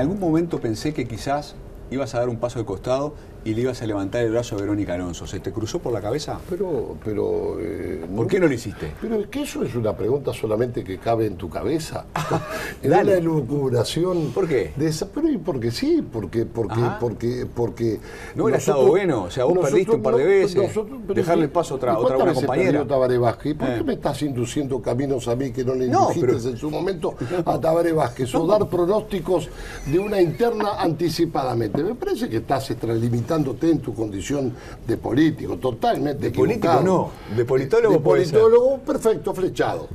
En algún momento pensé que quizás ibas a dar un paso de costado y le ibas a levantar el brazo a Verónica Alonso. ¿Se te cruzó por la cabeza? Pero, pero. Eh, ¿Por qué no lo hiciste? Pero es que eso es una pregunta solamente que cabe en tu cabeza. Ah, es la locuración ¿Por qué? De y porque sí, porque, porque, porque, porque. No hubiera estado bueno. O sea, vos perdiste un par de veces. dejarle paso a otra, otra compañera. ¿Por qué eh. me estás induciendo caminos a mí que no le indujiste en su momento a Tabaré Vázquez? O dar pronósticos de una interna anticipadamente. Me parece que estás extralimitado en tu condición de político, totalmente. De político no, de politólogo. politólogo, perfecto, flechado.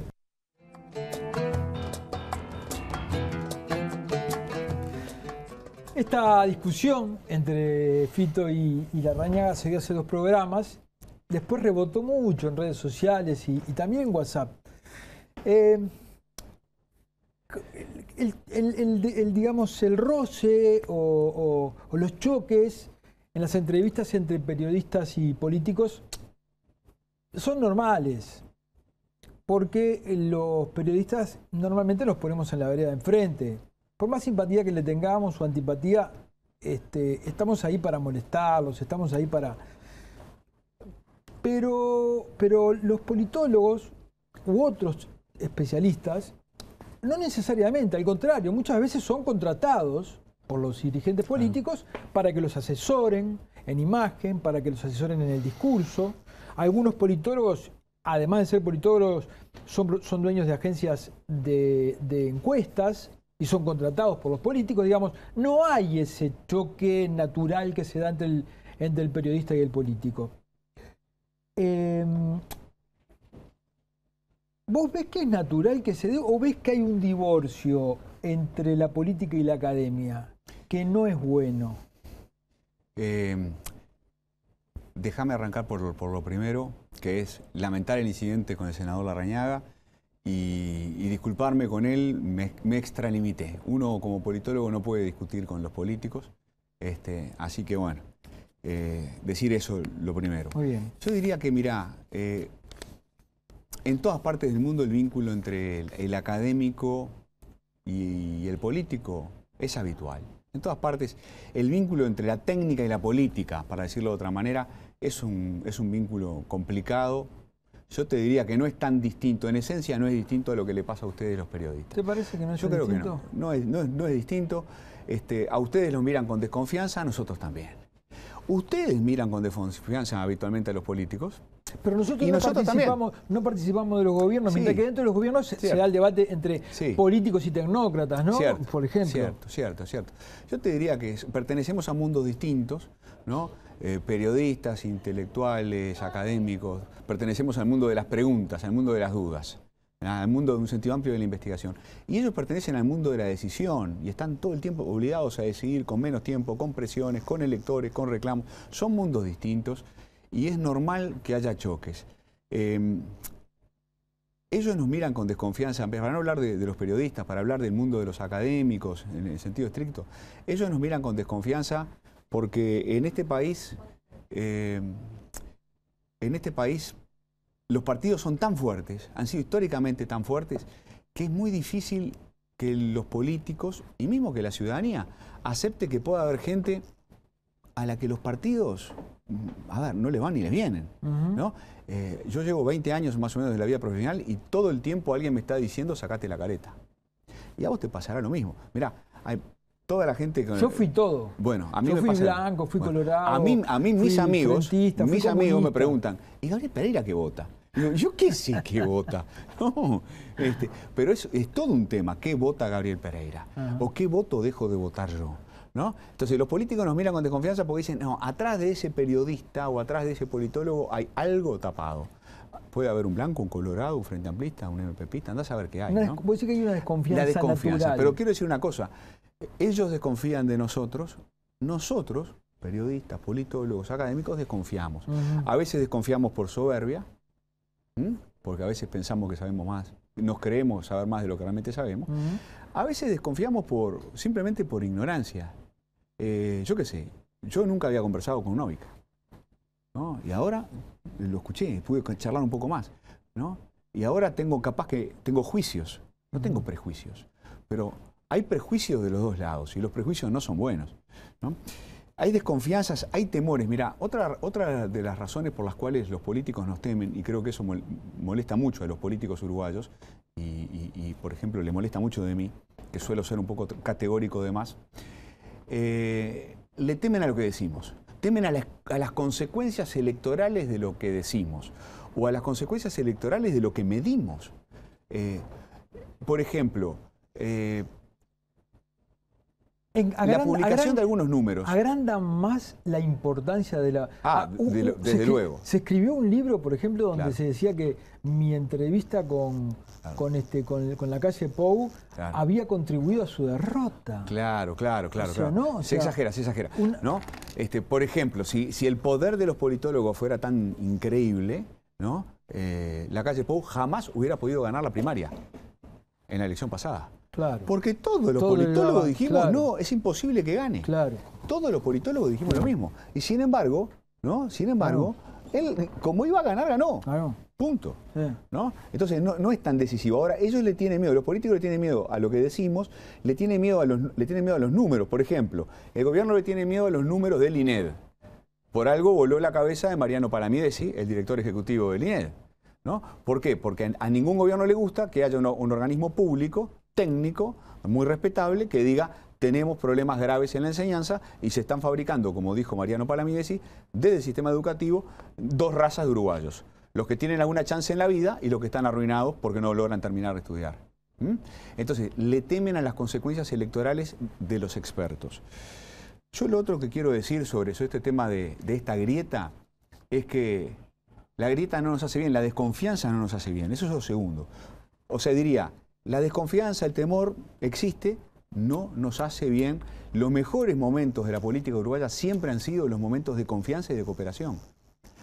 Esta discusión entre Fito y, la Larrañaga se dio hace dos programas. Después rebotó mucho en redes sociales y, también en WhatsApp. Eh, el, digamos, el roce o los choques en las entrevistas entre periodistas y políticos son normales, porque eh, los periodistas normalmente los ponemos en la vereda de enfrente. Por más simpatía que le tengamos o antipatía, este, estamos ahí para molestarlos, estamos ahí para... Pero, pero los politólogos u otros especialistas, no necesariamente, al contrario, muchas veces son contratados por los dirigentes políticos para que los asesoren en imagen, para que los asesoren en el discurso. Algunos politólogos, además de ser politólogos, son, son dueños de agencias de, encuestas y son contratados por los políticos, digamos, no hay ese choque natural que se da entre el, periodista y el político. Em, ¿Vos ves que es natural que se dé o ves que hay un divorcio entre la política y la academia? no es bueno? Em, déjame arrancar por, lo primero, que es lamentar el incidente con el senador Larrañaga y, y disculparme con él, me, me, extralimité. Uno como politólogo no puede discutir con los políticos, este, así que bueno, eh, decir eso lo primero. Muy bien. Yo diría que, mirá, eh, en todas partes del mundo el vínculo entre el académico y el político es habitual en todas partes, el vínculo entre la técnica y la política, para decirlo de otra manera, es un, es un vínculo complicado. Yo te diría que no es tan distinto, en esencia no es distinto a lo que le pasa a ustedes los periodistas. ¿Te parece que no es Yo creo distinto? que no. es, distinto. Este, a ustedes los miran con desconfianza, a nosotros también. Ustedes miran con desconfianza habitualmente a los políticos. Pero nosotros, no, participamos, no participamos de los gobiernos, mientras que dentro de los gobiernos se da el debate entre políticos y tecnócratas, ¿no? Por ejemplo. Cierto, cierto, cierto. Yo te diría que pertenecemos a mundos distintos, ¿no? Eh, periodistas, intelectuales, académicos, pertenecemos al mundo de las preguntas, al mundo de las dudas al mundo de un sentido amplio de la investigación. Y ellos pertenecen al mundo de la decisión y están todo el tiempo obligados a decidir con menos tiempo, con presiones, con electores, con reclamos. Son mundos distintos y es normal que haya choques. Em, ellos nos miran con desconfianza, para no hablar de, los periodistas, para hablar del mundo de los académicos en el sentido estricto, ellos nos miran con desconfianza porque en este país, em, en este país los partidos son tan fuertes, han sido históricamente tan fuertes, que es muy difícil que los políticos y mismo que la ciudadanía acepte que pueda haber gente a la que los partidos, a ver, no le van ni les vienen. ¿no? Eh, yo llevo 20 años más o menos de la vida profesional y todo el tiempo alguien me está diciendo, sacate la careta. Y a vos te pasará lo mismo. Mira. hay Toda la gente que. Yo fui todo. Bueno, a mí Yo fui blanco, fui colorado. A mí, mis amigos, mis amigos me preguntan, ¿y Gabriel Pereira qué vota? Yo, yo qué sé qué vota. Este, pero es, todo un tema, ¿qué vota Gabriel Pereira? ¿O qué voto dejo de votar yo? ¿No? Entonces los políticos nos miran con desconfianza porque dicen, no, atrás de ese periodista o atrás de ese politólogo hay algo tapado. Puede haber un blanco, un colorado, un frente amplista, un MPPista, andás a ver qué hay. ¿no? Puede decir que hay una desconfianza. La desconfianza. Pero quiero decir una cosa, ellos desconfían de nosotros, nosotros, periodistas, politólogos, académicos, desconfiamos. A veces desconfiamos por soberbia, porque a veces pensamos que sabemos más, nos creemos saber más de lo que realmente sabemos. A veces desconfiamos por simplemente por ignorancia. Eh, yo qué sé, yo nunca había conversado con Novica, ¿no? y ahora lo escuché, pude charlar un poco más. ¿no? Y ahora tengo capaz que tengo juicios, no tengo prejuicios, pero hay prejuicios de los dos lados y los prejuicios no son buenos. Hay desconfianzas, hay temores. Mira, otra, otra de las razones por las cuales los políticos nos temen, y creo que eso molesta mucho a los políticos uruguayos, y, por ejemplo le molesta mucho de mí, que suelo ser un poco categórico de más, eh, le temen a lo que decimos, temen a las, consecuencias electorales de lo que decimos, o a las consecuencias electorales de lo que medimos. Eh, por ejemplo, eh, la publicación de algunos números. Agrandan más la importancia de la... Ah, ah desde luego. Se escribió un libro, por ejemplo, donde se decía que mi entrevista con, con, este, con, la calle Pou había contribuido a su derrota. Claro, claro, claro. ¿no? se exagera, se exagera. ¿no? Este, por ejemplo, si, si el poder de los politólogos fuera tan increíble, ¿no? Eh, la calle Pou jamás hubiera podido ganar la primaria en la elección pasada. Porque todos los politólogos dijimos, no, es imposible que gane. Todos los politólogos dijimos lo mismo. Y sin embargo, ¿no? Sin embargo, él, como iba a ganar, ganó. Punto. ¿No? Entonces no, es tan decisivo. Ahora, ellos le tienen miedo, los políticos le tienen miedo a lo que decimos, le tienen miedo a los, le tienen miedo a los números. Por ejemplo, el gobierno le tiene miedo a los números del INED. Por algo voló la cabeza de Mariano Palamidesi, el director ejecutivo del INED. ¿No? ¿Por qué? Porque a ningún gobierno le gusta que haya un organismo público técnico muy respetable que diga tenemos problemas graves en la enseñanza y se están fabricando, como dijo Mariano Palamidesi, desde el sistema educativo, dos razas de uruguayos. Los que tienen alguna chance en la vida y los que están arruinados porque no logran terminar de estudiar. Entonces, le temen a las consecuencias electorales de los expertos. Yo lo otro que quiero decir sobre este tema de, de esta grieta es que la grieta no nos hace bien, la desconfianza no nos hace bien, eso es lo segundo. O sea, diría, la desconfianza, el temor existe, no nos hace bien. Los mejores momentos de la política uruguaya siempre han sido los momentos de confianza y de cooperación.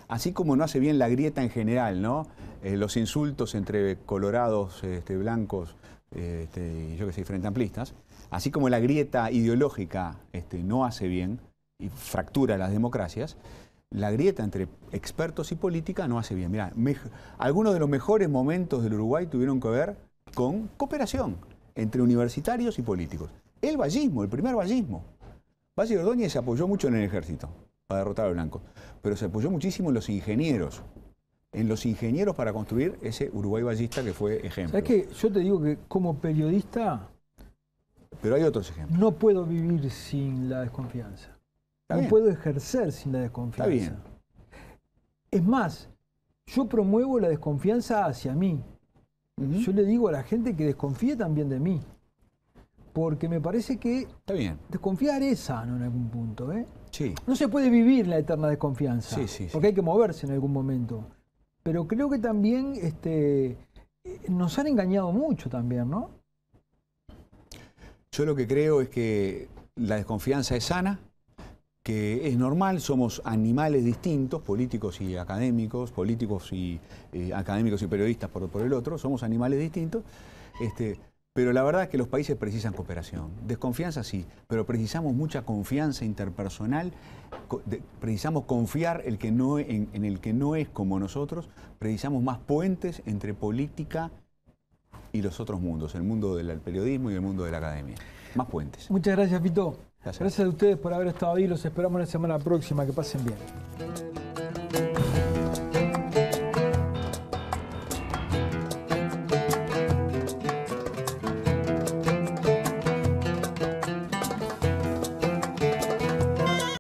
Así como no hace bien la grieta en general, ¿no? Eh, los insultos entre colorados, este, blancos este, y yo que sé, frente amplistas, así como la grieta ideológica este, no hace bien y fractura las democracias, la grieta entre expertos y política no hace bien. Mirá, algunos de los mejores momentos del Uruguay tuvieron que ver con cooperación entre universitarios y políticos. El vallismo, el primer vallismo. Valle Ordóñez se apoyó mucho en el ejército para derrotar a blanco, pero se apoyó muchísimo en los ingenieros, en los ingenieros para construir ese Uruguay vallista que fue ejemplo. Sabes que yo te digo que como periodista... Pero hay otros ejemplos. No puedo vivir sin la desconfianza. no puedo ejercer sin la desconfianza. Está bien. Es más, yo promuevo la desconfianza hacia mí. Yo le digo a la gente que desconfíe también de mí. Porque me parece que desconfiar es sano en algún punto. ¿eh? Sí. No se puede vivir la eterna desconfianza. porque hay que moverse en algún momento. Pero creo que también este, eh, nos han engañado mucho también, ¿no? Yo lo que creo es que la desconfianza es sana, que es normal, somos animales distintos, políticos y académicos, políticos y eh, académicos y periodistas por, el otro, somos animales distintos, este, pero la verdad es que los países precisan cooperación. Desconfianza sí, pero precisamos mucha confianza interpersonal, precisamos confiar el que no, e, en, en el que no es como nosotros, precisamos más puentes entre política y los otros mundos, el mundo del periodismo y el mundo de la academia. Más puentes. Muchas gracias, Pito. Gracias. a ustedes por haber estado ahí. Los esperamos la semana próxima. Que pasen bien.